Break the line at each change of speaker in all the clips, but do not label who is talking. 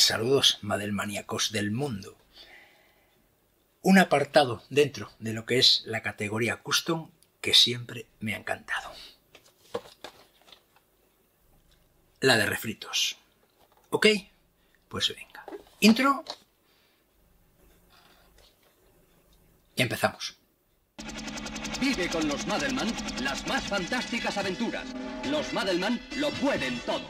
Saludos, madelmaníacos del mundo. Un apartado dentro de lo que es la categoría custom que siempre me ha encantado. La de refritos. ¿Ok? Pues venga. Intro. Y empezamos. Vive con los Madelman las más fantásticas aventuras. Los Madelman lo pueden todo.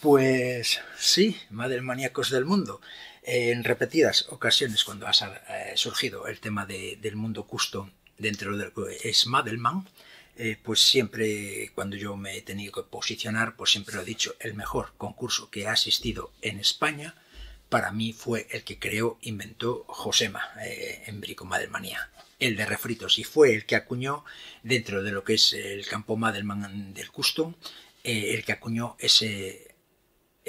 Pues sí, madelmaníacos del Mundo. Eh, en repetidas ocasiones, cuando ha eh, surgido el tema del mundo custom dentro de lo que es Madelman, eh, pues siempre cuando yo me he tenido que posicionar, pues siempre lo he dicho, el mejor concurso que ha asistido en España para mí fue el que creó, inventó Josema en Brico Madelmanía, el de refritos, y fue el que acuñó dentro de lo que es el campo Madelman del Custom, el que acuñó ese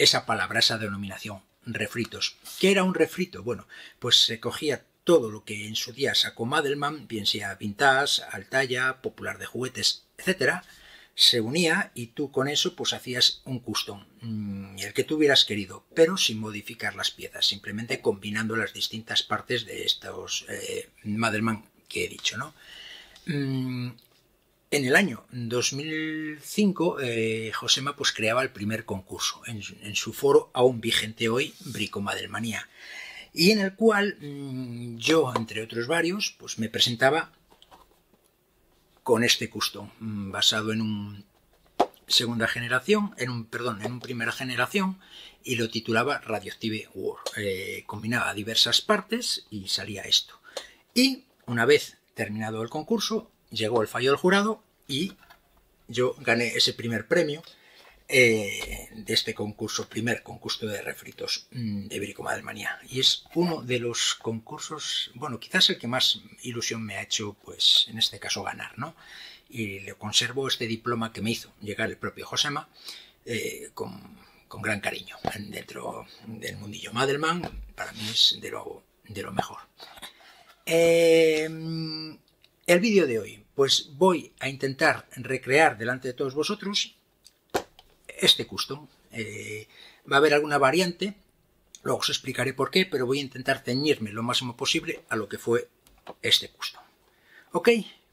esa palabra, esa denominación, refritos. ¿Qué era un refrito? Bueno, pues se cogía todo lo que en su día sacó Madelman, bien sea Vintage, Altaya, Popular de Juguetes, etcétera, se unía y tú con eso pues hacías un custom, mm, el que tú hubieras querido, pero sin modificar las piezas, simplemente combinando las distintas partes de estos eh, Madelman que he dicho, ¿no? Mm, en el año 2005, eh, Josema pues, creaba el primer concurso en, su foro aún vigente hoy, Bricomadelmanía, y en el cual mm, yo, entre otros varios, pues me presentaba con este custom, mm, basado en un segunda generación, en un, perdón, en un primera generación, y lo titulaba Radioactive War. Eh, combinaba diversas partes y salía esto. Y una vez terminado el concurso, llegó el fallo del jurado y yo gané ese primer premio eh, de este concurso, primer concurso de refritos mm, de Madelmanía Y es uno de los concursos, bueno, quizás el que más ilusión me ha hecho, pues en este caso, ganar, ¿no? Y le conservo este diploma que me hizo llegar el propio Josema eh, con, gran cariño dentro del mundillo Madelman. Para mí es de lo, de lo mejor. Eh, el vídeo de hoy pues voy a intentar recrear delante de todos vosotros este custom. Eh, va a haber alguna variante, luego os explicaré por qué, pero voy a intentar ceñirme lo máximo posible a lo que fue este custom. Ok,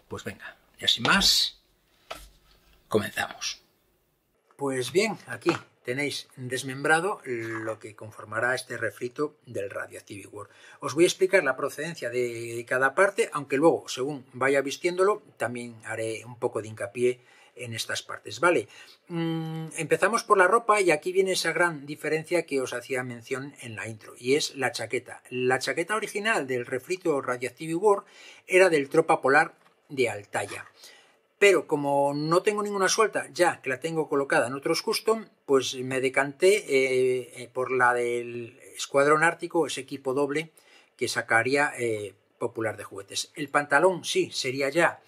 pues venga, ya sin más, comenzamos. Pues bien, aquí tenéis desmembrado lo que conformará este refrito del Radioactive World. Os voy a explicar la procedencia de cada parte, aunque luego, según vaya vistiéndolo, también haré un poco de hincapié en estas partes. Vale, mm, empezamos por la ropa y aquí viene esa gran diferencia que os hacía mención en la intro y es la chaqueta. La chaqueta original del refrito Radioactive War era del Tropa Polar de Altaya pero como no tengo ninguna suelta, ya que la tengo colocada en otros custom, pues me decanté eh, eh, por la del Escuadrón Ártico, ese equipo doble que sacaría eh, Popular de Juguetes. El pantalón, sí, sería ya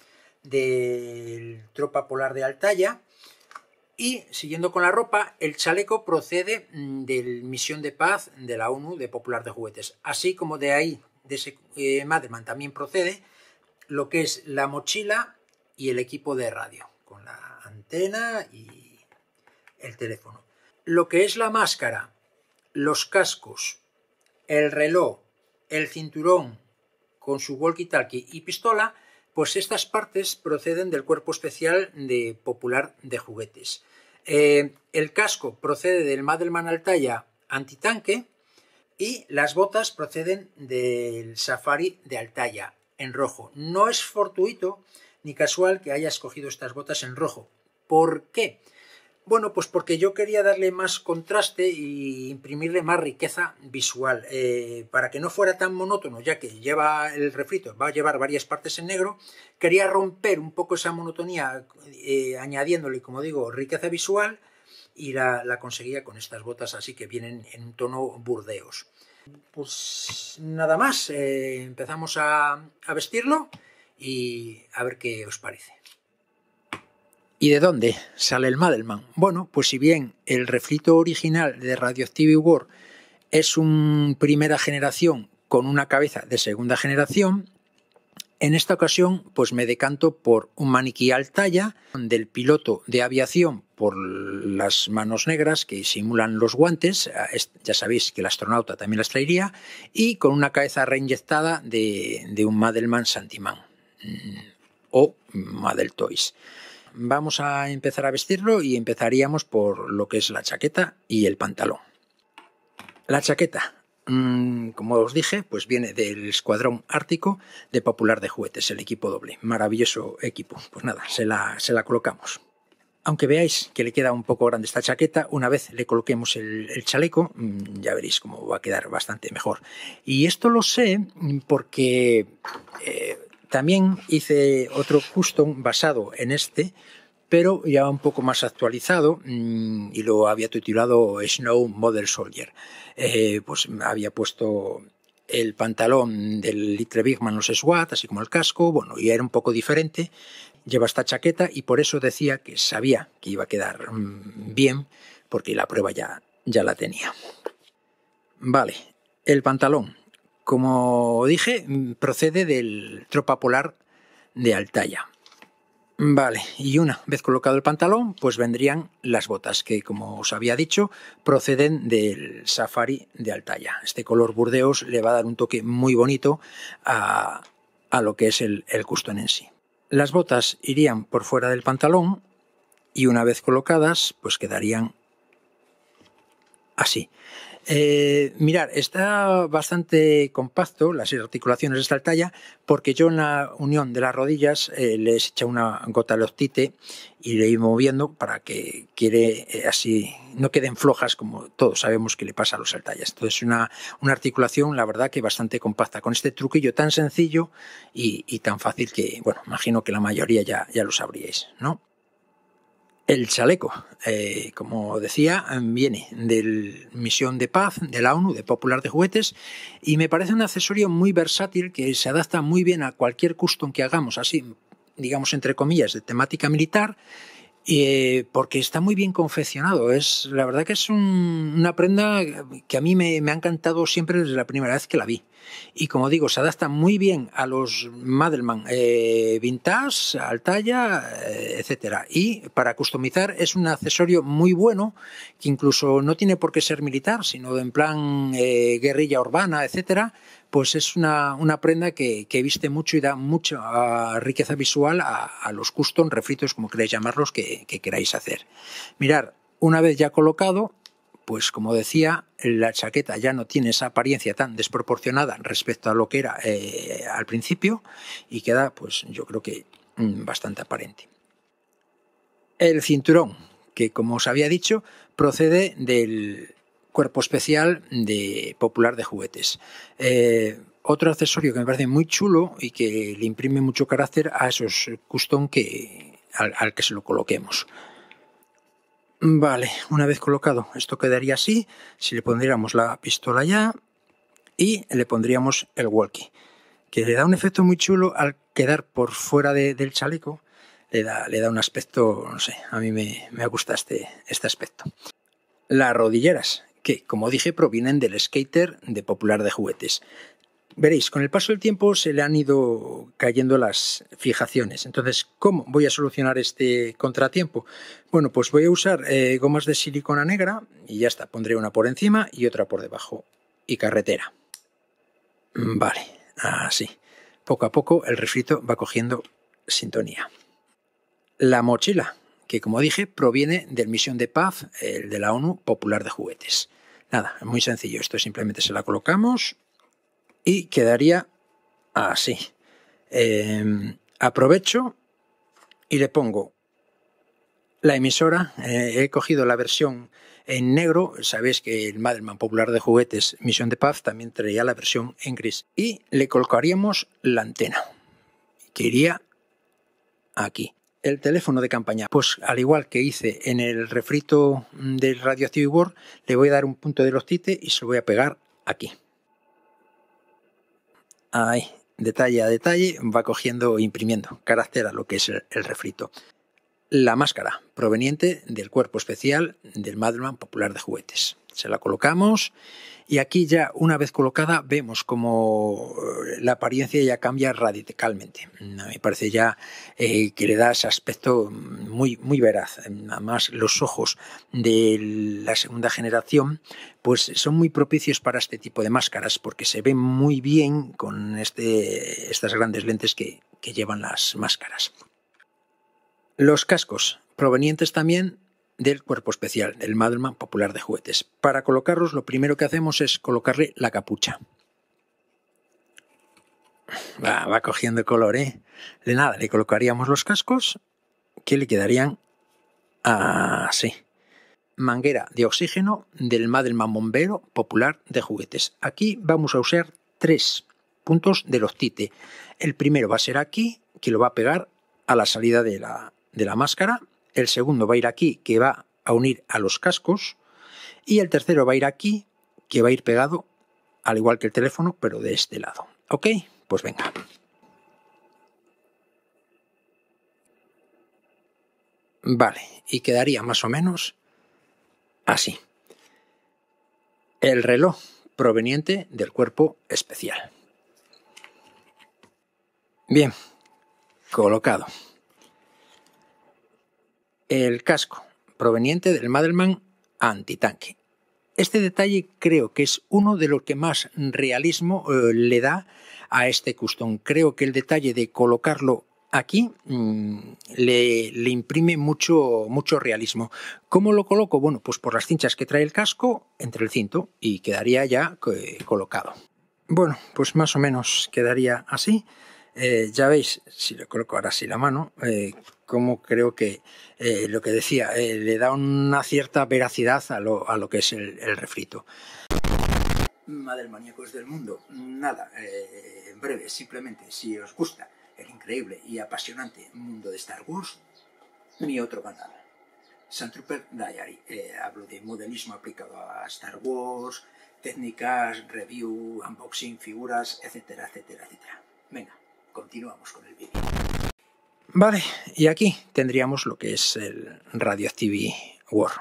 del Tropa Polar de Altaya. Y siguiendo con la ropa, el chaleco procede mm, del Misión de Paz de la ONU de Popular de Juguetes. Así como de ahí, de ese eh, también procede lo que es la mochila y el equipo de radio, con la antena y el teléfono. Lo que es la máscara, los cascos, el reloj, el cinturón con su walkie-talkie y pistola, pues estas partes proceden del cuerpo especial de popular de juguetes. Eh, el casco procede del Madelman Altaya antitanque y las botas proceden del Safari de Altaya en rojo. No es fortuito ni casual que haya escogido estas botas en rojo. ¿Por qué? Bueno, pues porque yo quería darle más contraste e imprimirle más riqueza visual, eh, para que no fuera tan monótono, ya que lleva el refrito, va a llevar varias partes en negro, quería romper un poco esa monotonía eh, añadiéndole, como digo, riqueza visual y la, conseguía con estas botas, así que vienen en un tono burdeos. Pues nada más, eh, empezamos a vestirlo y a ver qué os parece. ¿Y de dónde sale el Madelman? Bueno, pues si bien el refrito original de Radioactive War es un primera generación con una cabeza de segunda generación, en esta ocasión pues me decanto por un maniquí al talla del piloto de aviación por las manos negras que simulan los guantes, ya sabéis que el astronauta también las traería, y con una cabeza reinyectada de, de un Madelman Santimán o Madel Toys. Vamos a empezar a vestirlo y empezaríamos por lo que es la chaqueta y el pantalón. La chaqueta, mm, como os dije, pues viene del Escuadrón Ártico de Popular de Juguetes, el equipo doble. Maravilloso equipo. Pues nada, se la, se la colocamos. Aunque veáis que le queda un poco grande esta chaqueta, una vez le coloquemos el, chaleco, mm, ya veréis cómo va a quedar bastante mejor. Y esto lo sé porque eh, también hice otro custom basado en este, pero ya un poco más actualizado mm, y lo había titulado Snow Model Soldier. Eh, pues había puesto el pantalón del Litre Bigman los SWAT, así como el casco, bueno, y era un poco diferente. Lleva esta chaqueta y por eso decía que sabía que iba a quedar mm, bien, porque la prueba ya, ya la tenía. Vale, el pantalón. Como dije, procede del tropa polar de Altaya. Vale, y una vez colocado el pantalón, pues vendrían las botas, que como os había dicho, proceden del safari de Altaya. Este color burdeos le va a dar un toque muy bonito a, lo que es el, el en sí. Las botas irían por fuera del pantalón y una vez colocadas, pues quedarían así. Eh, mirar, está bastante compacto las articulaciones de esta talla, porque yo en la unión de las rodillas eh, les eché una gota de loctite y le ido moviendo para que quede eh, así no queden flojas como todos sabemos que le pasa a los saltallas. Entonces una, una articulación la verdad que bastante compacta con este truquillo tan sencillo y, tan fácil que bueno imagino que la mayoría ya, ya lo sabríais, ¿no? El chaleco, eh, como decía, viene de Misión de Paz de la ONU, de Popular de Juguetes, y me parece un accesorio muy versátil que se adapta muy bien a cualquier custom que hagamos, así, digamos, entre comillas, de temática militar, eh, porque está muy bien confeccionado. Es, la verdad que es una prenda que a mí me, ha encantado siempre desde la primera vez que la vi. Y como digo, se adapta muy bien a los Madelman eh, vintage, al talla, eh, etcétera. Y para customizar es un accesorio muy bueno que incluso no tiene por qué ser militar, sino en plan guerrilla urbana, etcétera pues es una, prenda que, viste mucho y da mucha ah, riqueza visual a, los custom refritos, como queráis llamarlos, que, queráis hacer. Mirar, una vez ya colocado, pues como decía, la chaqueta ya no tiene esa apariencia tan desproporcionada respecto a lo que era eh, al principio y queda, pues yo creo que mm, bastante aparente. El cinturón, que como os había dicho, procede del, cuerpo especial de popular de juguetes. Eh, otro accesorio que me parece muy chulo y que le imprime mucho carácter a esos custom que, al, que se lo coloquemos. Vale, una vez colocado, esto quedaría así. Si le pondríamos la pistola ya y le pondríamos el walkie, que le da un efecto muy chulo al quedar por fuera del chaleco. Le da, le da, un aspecto, no sé, a mí me, me gusta este, este aspecto. Las rodilleras, que, como dije, provienen del skater de popular de juguetes. Veréis, con el paso del tiempo se le han ido cayendo las fijaciones. Entonces, ¿cómo voy a solucionar este contratiempo? Bueno, pues voy a usar eh, gomas de silicona negra y ya está. Pondré una por encima y otra por debajo. Y carretera. Mm, vale, así. Poco a poco el refrito va cogiendo sintonía. La mochila que como dije proviene del misión de paz, el eh, de la ONU Popular de Juguetes. Nada, es muy sencillo, esto simplemente se la colocamos y quedaría así. Eh, aprovecho y le pongo la emisora, eh, he cogido la versión en negro, sabéis que el Madelman Popular de Juguetes Misión de Paz también traía la versión en gris, y le colocaríamos la antena, que iría aquí el teléfono de campaña. Pues al igual que hice en el refrito del Radioactive War, le voy a dar un punto de los tites y se lo voy a pegar aquí. Ahí, detalle a detalle, va cogiendo e imprimiendo carácter a lo que es el refrito. La máscara, proveniente del cuerpo especial del Madman Popular de Juguetes. Se la colocamos y aquí ya, una vez colocada, vemos como eh, la apariencia ya cambia radicalmente. Me parece ya eh, que le da ese aspecto muy, muy veraz. Además, los ojos de la segunda generación pues son muy propicios para este tipo de máscaras porque se ven muy bien con este, estas grandes lentes que, que llevan las máscaras. Los cascos, provenientes también del cuerpo especial, del Madelman popular de juguetes. Para colocarlos, lo primero que hacemos es colocarle la capucha. Va, va cogiendo color, ¿eh? De nada, le colocaríamos los cascos que le quedarían así. Manguera de oxígeno del Madelman bombero popular de juguetes. Aquí vamos a usar tres puntos del octite. El primero va a ser aquí, que lo va a pegar a la salida de la, de la máscara el segundo va a ir aquí, que va a unir a los cascos, y el tercero va a ir aquí, que va a ir pegado, al igual que el teléfono, pero de este lado. ¿Ok? Pues venga. Vale, y quedaría más o menos así. El reloj proveniente del cuerpo especial. Bien, colocado el casco proveniente del Madelman antitanque. Este detalle creo que es uno de los que más realismo eh, le da a este custom. Creo que el detalle de colocarlo aquí mm, le, imprime mucho, mucho realismo. ¿Cómo lo coloco? Bueno, pues por las cinchas que trae el casco entre el cinto y quedaría ya eh, colocado. Bueno, pues más o menos quedaría así. Eh, ya veis, si le coloco ahora sí la mano, eh, como creo que eh, lo que decía, le da una cierta veracidad a lo, a lo que es el, refrito. Madre es del mundo, nada, en breve, simplemente, si os gusta el increíble y apasionante mundo de Star Wars, ni otro canal, Trooper Diary. hablo de modelismo aplicado a Star Wars, técnicas, review, unboxing, figuras, etcétera, etcétera, etcétera. Venga. Continuamos con el vídeo. Vale, y aquí tendríamos lo que es el TV War.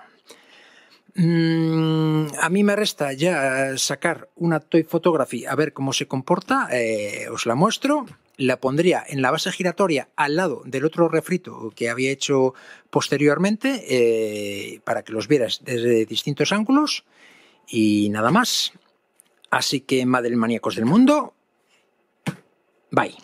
Mm, a mí me resta ya sacar una Toy Photography a ver cómo se comporta. Eh, os la muestro. La pondría en la base giratoria al lado del otro refrito que había hecho posteriormente eh, para que los vieras desde distintos ángulos. Y nada más. Así que, madre maníacos del mundo, bye.